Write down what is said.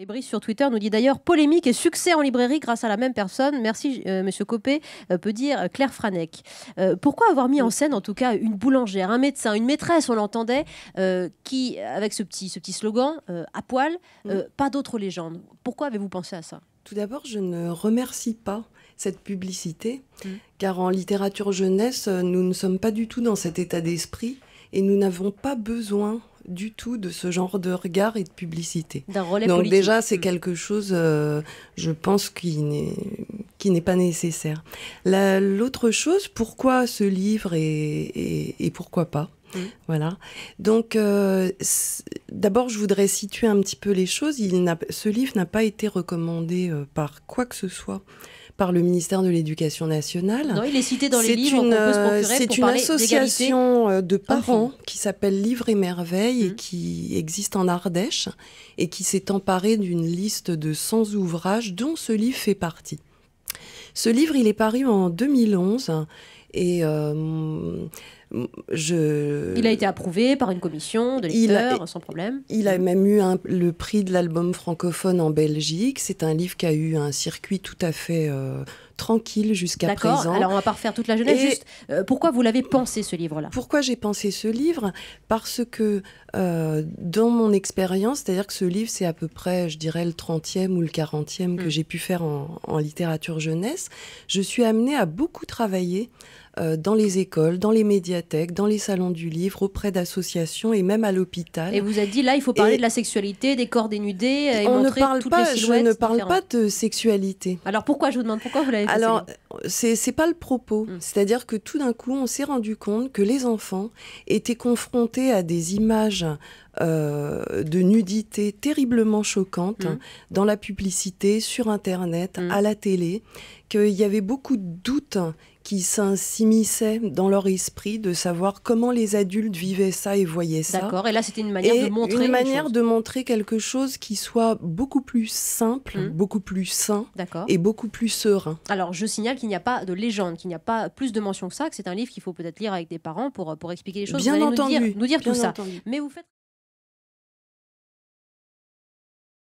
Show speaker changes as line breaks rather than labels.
Et sur Twitter nous dit d'ailleurs polémique et succès en librairie grâce à la même personne. Merci, M. Euh, monsieur Copé, euh, peut dire Claire Franek. Euh, pourquoi avoir mis en scène, en tout cas, une boulangère, un médecin, une maîtresse, on l'entendait, qui, avec ce petit, ce petit slogan, à poil, mm. pas d'autres légendes Pourquoi avez-vous pensé à ça Tout d'abord, je ne remercie pas cette publicité,
mm. car en littérature jeunesse, nous ne sommes pas du tout dans cet état d'esprit et nous n'avons pas besoin du tout de ce genre de regard et de publicité. D'un Donc déjà, c'est mm. quelque chose, euh, je pense, qui n'est pas nécessaire. L'autre chose, pourquoi ce livre et, et, pourquoi pas mm. Voilà. Donc, euh, D'abord, je voudrais situer un petit peu les choses. ce livre n'a pas été recommandé euh, par quoi que ce soit par le ministère de l'Éducation nationale. Non, il est cité dans les livres qu'on peut se euh, procurer C'est une association euh, de ah, parents qui s'appelle Livre et Merveilles et mmh. qui existe en Ardèche et qui s'est emparée d'une liste de 100 ouvrages dont ce livre fait partie. Ce livre, il est paru en 2011 et euh, je... Il a été
approuvé par une commission de lecteurs, sans problème.
Il a même eu le prix de l'album francophone en Belgique. C'est un livre qui a eu un circuit tout à fait euh, tranquille jusqu'à présent. Alors on va
pas refaire toute la jeunesse. Juste,
euh, pourquoi vous l'avez pensé ce livre-là Pourquoi j'ai pensé ce livre Parce que euh, dans mon expérience, c'est-à-dire que ce livre, c'est à peu près, je dirais, le 30e ou le 40e que hmm. j'ai pu faire en, en littérature jeunesse, je suis amenée à beaucoup travailler euh, dans les écoles, dans les médiathèques, dans les salons du livre, auprès d'associations et même à l'hôpital. Et vous avez dit
là, il faut parler de la sexualité, des corps dénudés. Euh, on ne parle pas, je ne parle pas
de sexualité.
Alors pourquoi je vous demande pourquoi vous l'avez fait Alors
euh, c'est c'est pas le propos, hmm. c'est-à-dire que tout d'un coup, on s'est rendu compte que les enfants étaient confrontés à des images de nudité terriblement choquantes hmm. dans la publicité, sur Internet, hmm. à la télé, qu'il y avait beaucoup de doutes qui s'insimissaient dans leur esprit de savoir comment les adultes vivaient
ça et voyaient ça. D'accord, et là c'était une manière de montrer. Une manière
de montrer quelque chose qui soit beaucoup plus simple, hum. beaucoup plus sain et beaucoup plus serein.
Alors je signale qu'il n'y a pas de légende, qu'il n'y a pas plus de mention que ça, que c'est un livre qu'il faut peut-être lire avec des parents pour, euh, pour expliquer les choses. Bien entendu. Nous dire, tout ça. Mais vous faites.